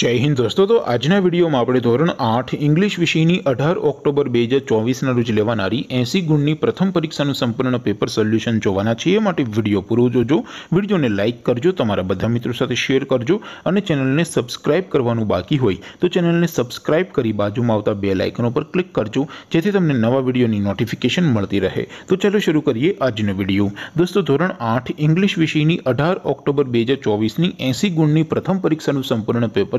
जय हिंद दोस्तों आजના વિડિયોમાં આપણે ધોરણ 8 ઇંગ્લિશ વિષયની 18 ઓક્ટોબર 2024 ના રોજ લેવાણારી 80 ગુણની પ્રથમ પરીક્ષાનું સંપૂર્ણ પેપર સોલ્યુશન જોવાના છીએ માટે વિડિયો પૂરો જોજો વિડિયોને લાઈક કરજો તમારા બધા મિત્રો સાથે શેર કરજો અને ચેનલને સબ્સ્ક્રાઇબ કરવાનું બાકી હોય તો ચેનલને સબ્સ્ક્રાઇબ કરી બાજુમાં આવતા બેલ આઇકન પર ક્લિક કરજો જેથી તમને નવા વિડિયોની નોટિફિકેશન મળતી રહે તો ચલો શરૂ કરીએ આજનો વિડિયો દોસ્તો ધોરણ 8 ઇંગ્લિશ વિષયની 18 ઓક્ટોબર 2024 ની 80 ગુણની પ્રથમ પરીક્ષાનું સંપૂર્ણ પેપર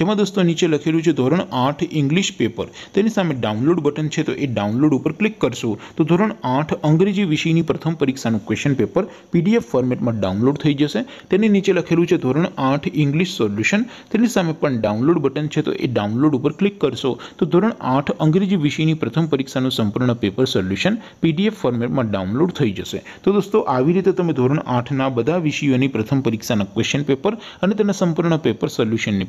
જેમા દોસ્તો નીચે લખેલું છે ધોરણ 8 ઇંગ્લિશ પેપર તેની સામે ડાઉનલોડ બટન છે તો એ ડાઉનલોડ ઉપર ક્લિક કરશો તો ધોરણ 8 અંગ્રેજી વિષયની પ્રથમ પરીક્ષાનું ક્વેશ્ચન પેપર PDF ફોર્મેટમાં ડાઉનલોડ થઈ જશે તેની નીચે લખેલું છે ધોરણ 8 ઇંગ્લિશ સોલ્યુશન તેની સામે પણ ડાઉનલોડ બટન છે તો એ ડાઉનલોડ ઉપર ક્લિક કરશો તો ધોરણ 8 અંગ્રેજી વિષયની પ્રથમ પરીક્ષાનું સંપૂર્ણ પેપર સોલ્યુશન PDF ફોર્મેટમાં ડાઉનલોડ થઈ જશે તો દોસ્તો આવી રીતે તમે ધોરણ 8 ના બધા વિષયોની પ્રથમ પરીક્ષાના ક્વેશ્ચન પેપર અને તેના સંપૂર્ણ પેપર સોલ્યુશનની